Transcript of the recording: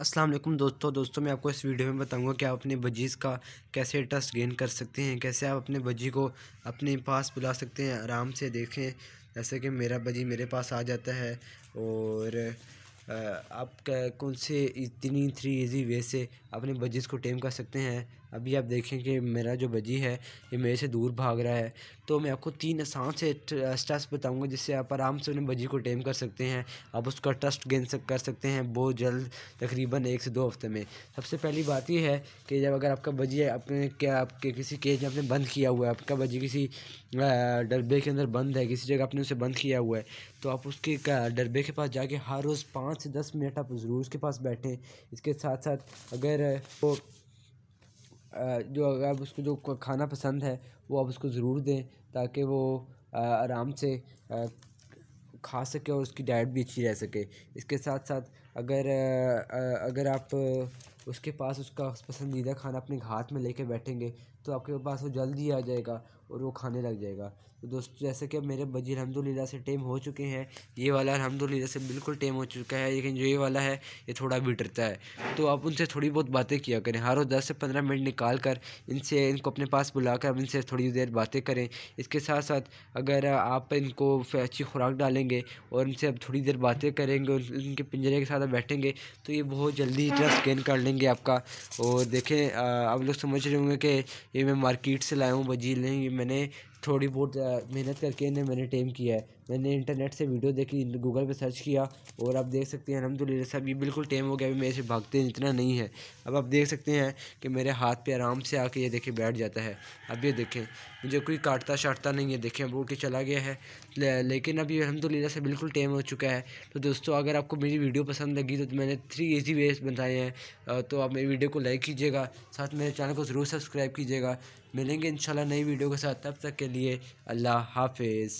अस्सलाम वालेकुम दोस्तों दोस्तों मैं आपको इस वीडियो में बताऊंगा कि आप अपने बजीज़ का कैसे ट्रस्ट गेन कर सकते हैं कैसे आप अपने बजी को अपने पास बुला सकते हैं आराम से देखें जैसे कि मेरा बजी मेरे पास आ जाता है और आप कौन से इतनी थ्री इजी वे से अपने बजीज़ को टेम कर सकते हैं अभी आप देखें कि मेरा जो बजी है ये मेरे से दूर भाग रहा है तो मैं आपको तीन आसान से स्टेप्स बताऊंगा जिससे आप आराम से अपने बजी को टेम कर सकते हैं आप उसका ट्रस्ट गेन सक कर सकते हैं बहुत जल्द तकरीबन एक से दो हफ्ते में सबसे पहली बात यह है कि जब अगर आपका बजी अपने क्या आपके किसी केज में आपने बंद किया हुआ है आपका बजी किसी डब्बे के अंदर बंद है किसी जगह आपने उसे बंद किया हुआ है तो आप उसके डब्बे के पास जाके हर रोज़ पाँच पाँच से दस मिनट आप ज़रूर उसके पास बैठें इसके साथ साथ अगर वो जो अगर आप उसको जो खाना पसंद है वो आप उसको ज़रूर दें ताकि वो आराम से खा सके और उसकी डाइट भी अच्छी रह सके इसके साथ साथ अगर अगर आप उसके पास उसका पसंदीदा खाना अपने हाथ में लेके बैठेंगे तो आपके पास वो जल्दी आ जाएगा और वो खाने लग जाएगा तो दोस्तों जैसे कि मेरे बजी अलहमदिल्ला से टेम हो चुके हैं ये वाला अलहमदिल्ला से बिल्कुल टेम हो चुका है लेकिन जो ये वाला है ये थोड़ा बिटरता है तो आप उनसे थोड़ी बहुत बातें किया करें हर रोज़ दस से पंद्रह मिनट निकाल कर इनसे इनको अपने पास बुला कर इनसे थोड़ी देर बातें करें इसके साथ साथ अगर आप इनको अच्छी खुराक डालेंगे और इनसे अब थोड़ी देर बातें करेंगे उनके पिंजरे के साथ बैठेंगे तो ये बहुत जल्दी ट्रस्ट गेन कर लेंगे आपका और देखें आप लोग समझ रहे होंगे कि ये मैं मार्केट से लाया हूँ बजी नहीं मैंने थोड़ी बहुत मेहनत करके इन्हें मैंने टेम किया है मैंने इंटरनेट से वीडियो देखी गूगल पे सर्च किया और आप देख सकते हैं अलहमदिल्ला सब ये बिल्कुल टेम हो गया अभी मेरे से भागते इतना नहीं है अब आप देख सकते हैं कि मेरे हाथ पे आराम से आके ये देखें बैठ जाता है अब ये देखें मुझे कोई काटता शाटता नहीं है देखें अब उठ के चला गया है ले, लेकिन अभी अलहमदिल्ला से बिल्कुल टेम हो चुका है तो दोस्तों अगर आपको मेरी वीडियो पसंद लगी तो मैंने थ्री ईजी वेज बताए हैं तो आप मेरी वीडियो को लाइक कीजिएगा साथ मेरे चैनल को ज़रूर सब्सक्राइब कीजिएगा मिलेंगे इंशाल्लाह नई वीडियो के साथ तब तक के लिए अल्लाह हाफिज़